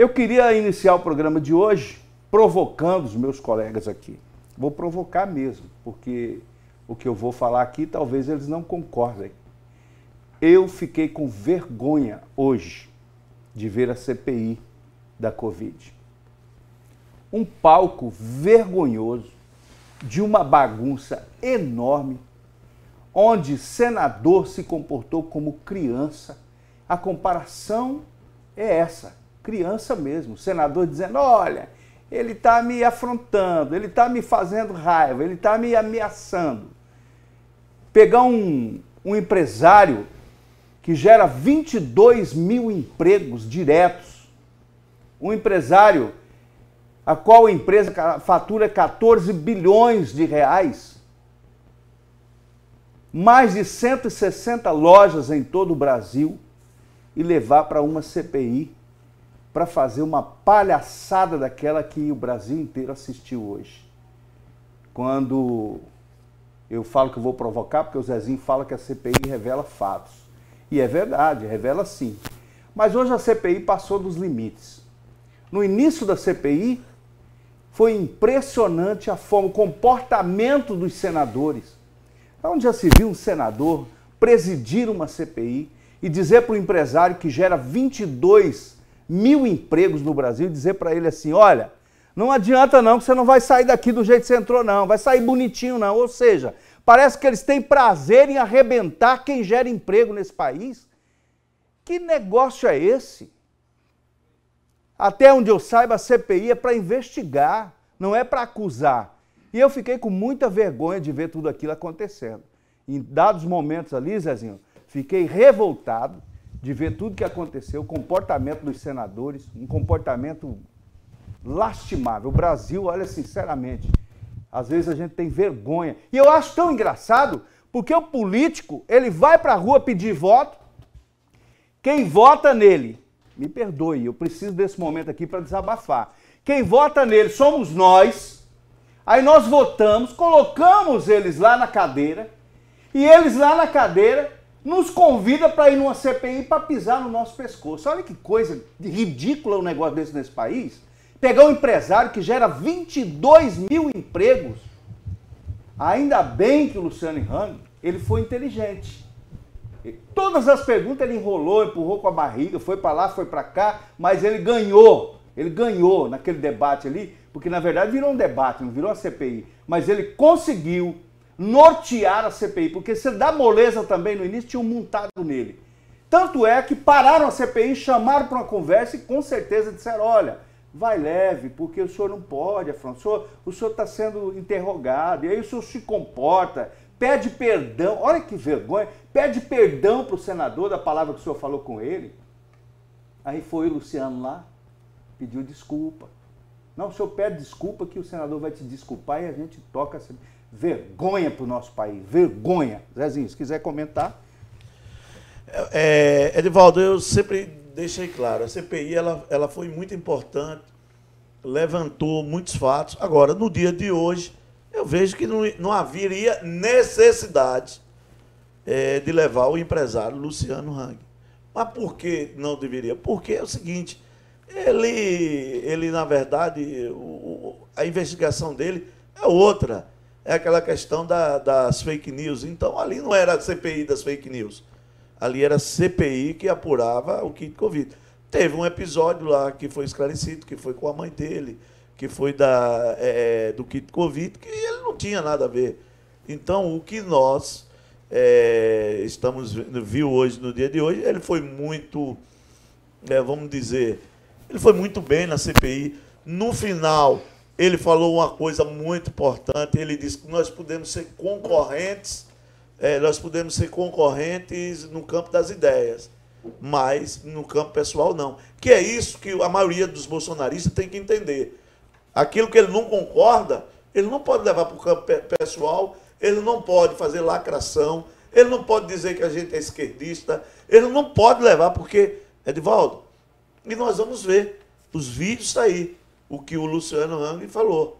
Eu queria iniciar o programa de hoje provocando os meus colegas aqui. Vou provocar mesmo, porque o que eu vou falar aqui talvez eles não concordem. Eu fiquei com vergonha hoje de ver a CPI da Covid. Um palco vergonhoso de uma bagunça enorme, onde senador se comportou como criança. A comparação é essa criança mesmo, senador dizendo: olha, ele está me afrontando, ele está me fazendo raiva, ele está me ameaçando. Pegar um, um empresário que gera 22 mil empregos diretos, um empresário a qual a empresa fatura 14 bilhões de reais, mais de 160 lojas em todo o Brasil e levar para uma CPI para fazer uma palhaçada daquela que o Brasil inteiro assistiu hoje. Quando eu falo que vou provocar, porque o Zezinho fala que a CPI revela fatos. E é verdade, revela sim. Mas hoje a CPI passou dos limites. No início da CPI, foi impressionante a forma, o comportamento dos senadores. É onde já se viu um senador presidir uma CPI e dizer para o empresário que gera 22 mil empregos no Brasil e dizer para ele assim: olha, não adianta não que você não vai sair daqui do jeito que você entrou, não, vai sair bonitinho, não. Ou seja, parece que eles têm prazer em arrebentar quem gera emprego nesse país. Que negócio é esse? Até onde eu saiba, a CPI é para investigar, não é para acusar. E eu fiquei com muita vergonha de ver tudo aquilo acontecendo. Em dados momentos ali, Zezinho, fiquei revoltado de ver tudo que aconteceu, o comportamento dos senadores, um comportamento lastimável. O Brasil, olha, sinceramente, às vezes a gente tem vergonha. E eu acho tão engraçado, porque o político, ele vai para a rua pedir voto, quem vota nele, me perdoe, eu preciso desse momento aqui para desabafar. Quem vota nele somos nós, aí nós votamos, colocamos eles lá na cadeira, e eles lá na cadeira nos convida para ir numa CPI para pisar no nosso pescoço. Olha que coisa ridícula um negócio desse nesse país. Pegar um empresário que gera 22 mil empregos. Ainda bem que o Luciano Hang, ele foi inteligente. Todas as perguntas ele enrolou, empurrou com a barriga, foi para lá, foi para cá, mas ele ganhou. Ele ganhou naquele debate ali, porque na verdade virou um debate, não virou uma CPI. Mas ele conseguiu nortear a CPI, porque se dá moleza também no início, tinham montado nele. Tanto é que pararam a CPI, chamaram para uma conversa e com certeza disseram: olha, vai leve, porque o senhor não pode, Afonso, o senhor está sendo interrogado, e aí o senhor se comporta, pede perdão, olha que vergonha, pede perdão para o senador da palavra que o senhor falou com ele. Aí foi o Luciano lá, pediu desculpa. Não, o senhor pede desculpa que o senador vai te desculpar e a gente toca. Vergonha para o nosso país, vergonha. Zezinho, se quiser comentar. É, é Edivaldo, eu sempre deixei claro, a CPI ela, ela foi muito importante, levantou muitos fatos. Agora, no dia de hoje, eu vejo que não, não haveria necessidade é, de levar o empresário Luciano Hang. Mas por que não deveria? Porque é o seguinte, ele, ele na verdade, o, a investigação dele é outra é aquela questão da, das fake news. Então, ali não era a CPI das fake news. Ali era a CPI que apurava o kit Covid. Teve um episódio lá que foi esclarecido, que foi com a mãe dele, que foi da, é, é do kit Covid, que ele não tinha nada a ver. Então, o que nós é, estamos viu hoje, no dia de hoje, ele foi muito, é, vamos dizer, ele foi muito bem na CPI. No final, ele falou uma coisa muito importante. Ele disse que nós podemos ser concorrentes, é, nós podemos ser concorrentes no campo das ideias, mas no campo pessoal não. Que é isso que a maioria dos bolsonaristas tem que entender. Aquilo que ele não concorda, ele não pode levar para o campo pessoal, ele não pode fazer lacração, ele não pode dizer que a gente é esquerdista, ele não pode levar, porque, Edivaldo, e nós vamos ver, os vídeos estão tá aí o que o Luciano Hang falou.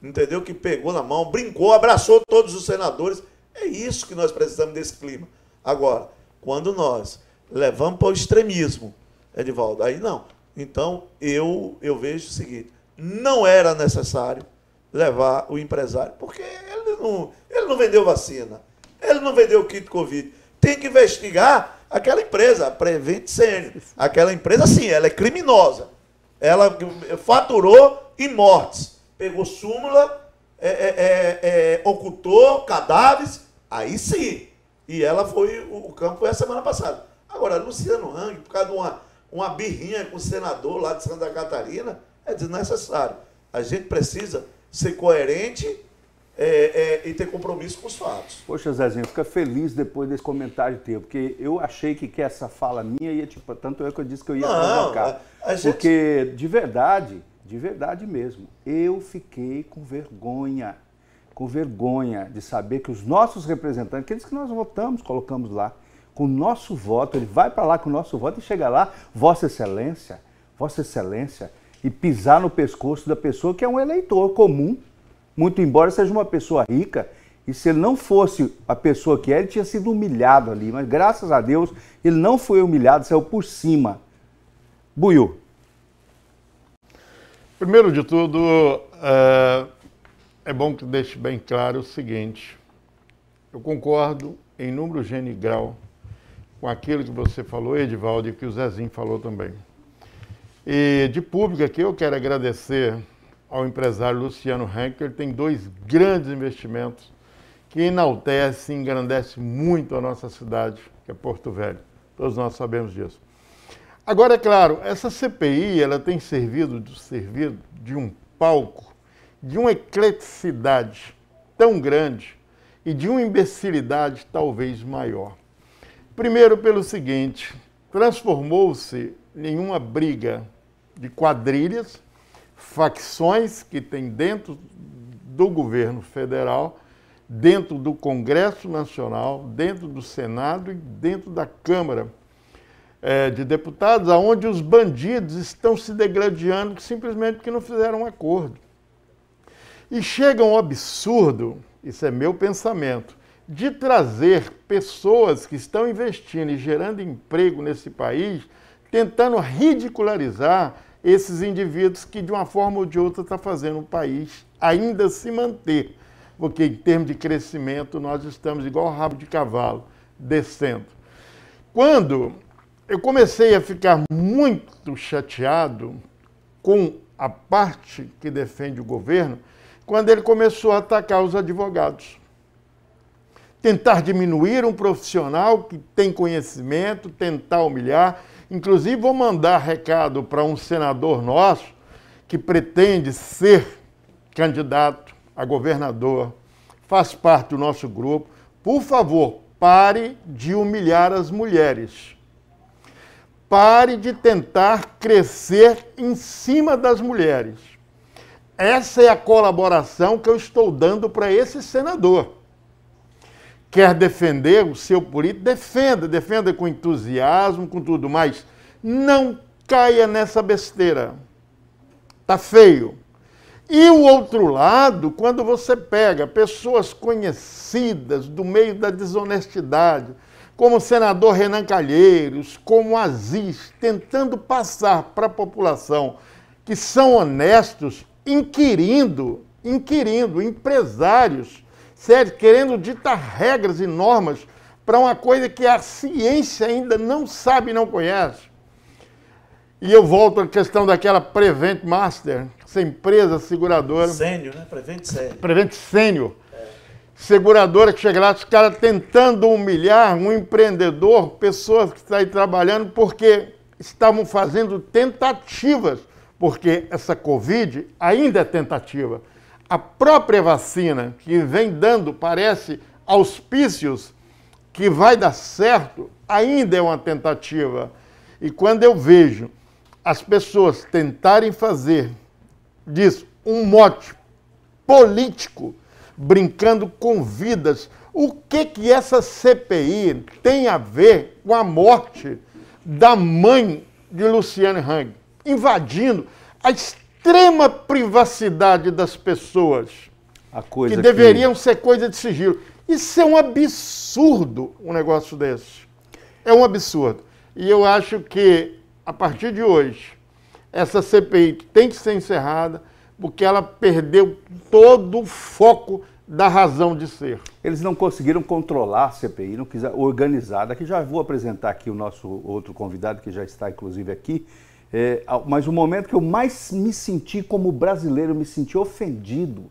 Entendeu? Que pegou na mão, brincou, abraçou todos os senadores. É isso que nós precisamos desse clima. Agora, quando nós levamos para o extremismo, Edivaldo, aí não. Então, eu, eu vejo o seguinte: não era necessário levar o empresário, porque ele não, ele não vendeu vacina, ele não vendeu kit Covid. Tem que investigar aquela empresa, Prevent Senior. Aquela empresa, sim, ela é criminosa ela faturou em mortes. Pegou súmula, é, é, é, é, ocultou cadáveres, aí sim. E ela foi, o campo foi a semana passada. Agora, Luciano Hang, por causa de uma, uma birrinha com o senador lá de Santa Catarina, é desnecessário. A gente precisa ser coerente é, é, e ter compromisso com os fatos. Poxa, Zezinho, fica feliz depois desse comentário teu, porque eu achei que, que essa fala minha ia, tipo, tanto é que eu disse que eu ia Não, provocar. A, a gente... Porque, de verdade, de verdade mesmo, eu fiquei com vergonha, com vergonha de saber que os nossos representantes, aqueles que nós votamos, colocamos lá, com o nosso voto, ele vai para lá com o nosso voto e chega lá, Vossa Excelência, Vossa Excelência, e pisar no pescoço da pessoa que é um eleitor comum, muito embora seja uma pessoa rica, e se ele não fosse a pessoa que é, ele tinha sido humilhado ali. Mas graças a Deus, ele não foi humilhado, saiu por cima. Buiu. Primeiro de tudo, é, é bom que deixe bem claro o seguinte. Eu concordo em número genigral com aquilo que você falou, Edivaldo, e que o Zezinho falou também. E de público aqui eu quero agradecer ao empresário Luciano Henkel, tem dois grandes investimentos que enaltece e engrandece muito a nossa cidade, que é Porto Velho. Todos nós sabemos disso. Agora, é claro, essa CPI ela tem servido, servido de um palco, de uma ecleticidade tão grande e de uma imbecilidade talvez maior. Primeiro, pelo seguinte: transformou-se em uma briga de quadrilhas facções que tem dentro do governo federal, dentro do Congresso Nacional, dentro do Senado e dentro da Câmara é, de Deputados, aonde os bandidos estão se degradando simplesmente porque não fizeram um acordo. E chega um absurdo, isso é meu pensamento, de trazer pessoas que estão investindo e gerando emprego nesse país, tentando ridicularizar esses indivíduos que, de uma forma ou de outra, está fazendo o país ainda se manter. Porque, em termos de crescimento, nós estamos igual rabo de cavalo, descendo. Quando eu comecei a ficar muito chateado com a parte que defende o governo, quando ele começou a atacar os advogados. Tentar diminuir um profissional que tem conhecimento, tentar humilhar. Inclusive, vou mandar recado para um senador nosso que pretende ser candidato a governador, faz parte do nosso grupo. Por favor, pare de humilhar as mulheres. Pare de tentar crescer em cima das mulheres. Essa é a colaboração que eu estou dando para esse senador quer defender o seu político, defenda, defenda com entusiasmo, com tudo mais. Não caia nessa besteira. Tá feio. E o outro lado, quando você pega pessoas conhecidas do meio da desonestidade, como o senador Renan Calheiros, como Aziz, tentando passar para a população que são honestos, inquirindo, inquirindo empresários sério, querendo ditar regras e normas para uma coisa que a ciência ainda não sabe e não conhece. E eu volto à questão daquela Prevent Master, essa empresa seguradora. Sênior, né? Prevent Sênior. Prevent Sênior. É. Seguradora que chega lá, os caras tentando humilhar um empreendedor, pessoas que estão aí trabalhando, porque estavam fazendo tentativas, porque essa Covid ainda é tentativa a própria vacina que vem dando, parece, auspícios que vai dar certo, ainda é uma tentativa. E quando eu vejo as pessoas tentarem fazer disso um mote político, brincando com vidas, o que que essa CPI tem a ver com a morte da mãe de Luciane Hang, invadindo a extrema privacidade das pessoas, que deveriam que... ser coisa de sigilo. Isso é um absurdo, um negócio desse. É um absurdo. E eu acho que, a partir de hoje, essa CPI tem que ser encerrada, porque ela perdeu todo o foco da razão de ser. Eles não conseguiram controlar a CPI, não quiser organizada, que já vou apresentar aqui o nosso outro convidado, que já está inclusive aqui, é, mas o momento que eu mais me senti como brasileiro, me senti ofendido.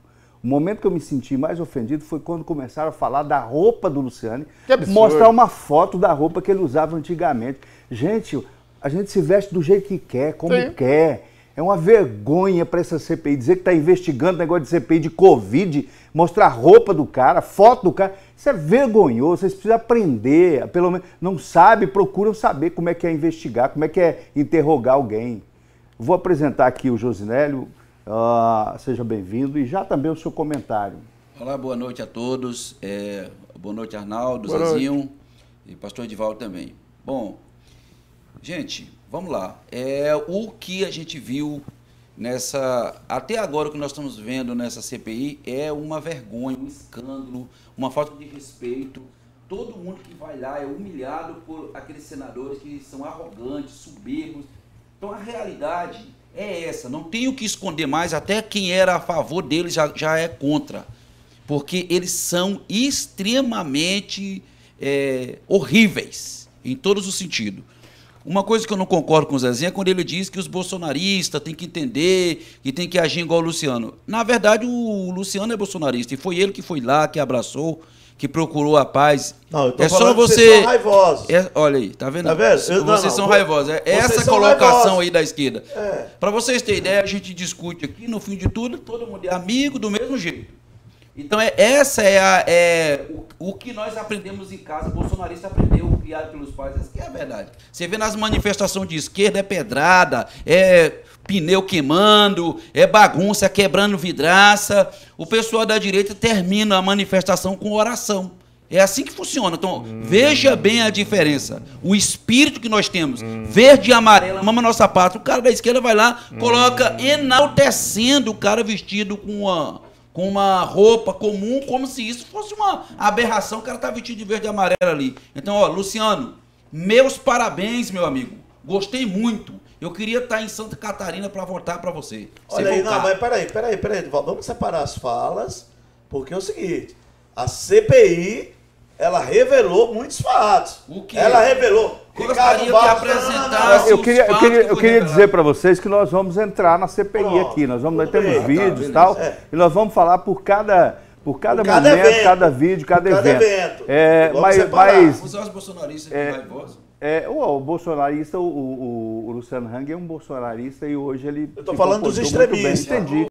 O momento que eu me senti mais ofendido foi quando começaram a falar da roupa do Luciane, mostrar uma foto da roupa que ele usava antigamente. Gente, a gente se veste do jeito que quer, como Sim. quer. É uma vergonha para essa CPI dizer que está investigando negócio de CPI de Covid, mostrar roupa do cara, foto do cara. Isso é vergonhoso, vocês precisam aprender. Pelo menos não sabe, procuram saber como é que é investigar, como é que é interrogar alguém. Vou apresentar aqui o Josinélio, uh, seja bem-vindo, e já também o seu comentário. Olá, boa noite a todos. É, boa noite, Arnaldo, boa Zezinho noite. e pastor Edivaldo também. Bom, gente, Vamos lá. É, o que a gente viu nessa. Até agora, o que nós estamos vendo nessa CPI é uma vergonha, um escândalo, uma falta de respeito. Todo mundo que vai lá é humilhado por aqueles senadores que são arrogantes, soberbos. Então, a realidade é essa. Não tem o que esconder mais. Até quem era a favor deles já, já é contra. Porque eles são extremamente é, horríveis, em todos os sentidos. Uma coisa que eu não concordo com o Zezinho é quando ele diz que os bolsonaristas têm que entender e têm que agir igual o Luciano. Na verdade, o Luciano é bolsonarista e foi ele que foi lá, que abraçou, que procurou a paz. Não, eu tô é só você. vocês são raivosos. É, olha aí, tá vendo? Tá vendo? Eu, vocês não, são raivosos. É essa colocação raivosos. aí da esquerda. É. Para vocês terem ideia, a gente discute aqui, no fim de tudo, todo mundo é amigo do mesmo jeito. Então, é, essa é, a, é o, o, que nós aprendemos em casa. O bolsonarista aprendeu, criado pelos pais. Essa que é a verdade. Você vê nas manifestações de esquerda, é pedrada, é pneu queimando, é bagunça, quebrando vidraça. O pessoal da direita termina a manifestação com oração. É assim que funciona. Então, hum. veja bem a diferença. O espírito que nós temos, hum. verde e amarelo, mama nossa pátria. O cara da esquerda vai lá, coloca hum. enaltecendo o cara vestido com uma com uma roupa comum, como se isso fosse uma aberração. O cara tá vestido de verde e amarelo ali. Então, ó, Luciano, meus parabéns, meu amigo. Gostei muito. Eu queria estar tá em Santa Catarina para votar para você. Olha aí, voltar. não, mas peraí, peraí, peraí, Edivaldo. Vamos separar as falas, porque é o seguinte: a CPI, ela revelou muitos fatos. O quê? Ela revelou Gostaria de apresentar. Eu queria, eu queria, eu queria dizer para vocês que nós vamos entrar na CPI aqui. Nós, vamos, nós temos bem, vídeos e tal. É. E nós vamos falar por cada. Por cada, por cada momento, evento, cada vídeo, cada, cada evento. evento. É, mas, mas. Usar os bolsonaristas é, É, o, o bolsonarista, o, o, o, Luciano Hang é um bolsonarista e hoje ele. Eu estou falando dos extremistas. Entendi.